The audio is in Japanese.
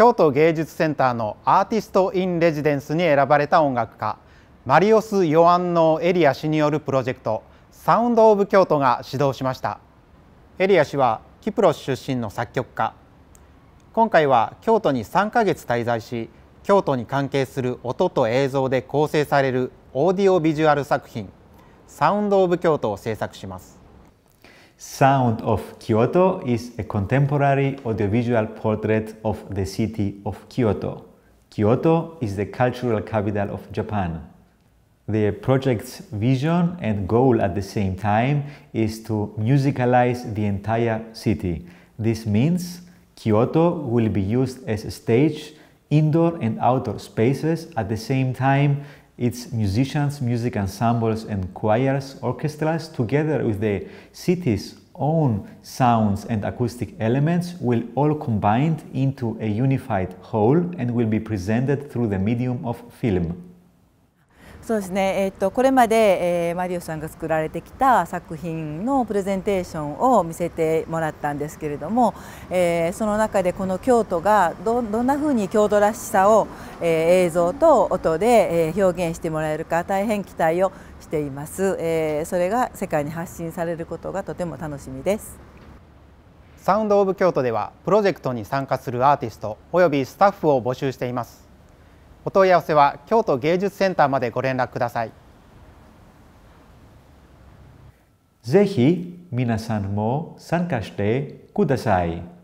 京都芸術センターのアーティスト・イン・レジデンスに選ばれた音楽家マリオス・ヨアンのエリア氏によるプロジェクト「サウンド・オブ・京都」が始動しましたエリア氏はキプロス出身の作曲家今回は京都に3ヶ月滞在し京都に関係する音と映像で構成されるオーディオビジュアル作品「サウンド・オブ・京都」を制作します Sound of Kyoto is a contemporary audiovisual portrait of the city of Kyoto. Kyoto is the cultural capital of Japan. The project's vision and goal at the same time is to musicalize the entire city. This means Kyoto will be used as a stage, indoor and outdoor spaces at the same time its musicians, music ensembles, and choirs, orchestras, together with the city's own sounds and acoustic elements, will all combined into a unified whole and will be presented through the medium of film. そうですね、えーと、これまで、えー、マリオさんが作られてきた作品のプレゼンテーションを見せてもらったんですけれども、えー、その中でこの京都がどどんなふうに京都らしさを、えー、映像と音で、えー、表現してもらえるか大変期待をしています、えー、それが世界に発信されることがとても楽しみですサウンドオブ京都ではプロジェクトに参加するアーティストおよびスタッフを募集していますお問い合わせは京都芸術センターまでご連絡くださいぜひ皆さんも参加してください。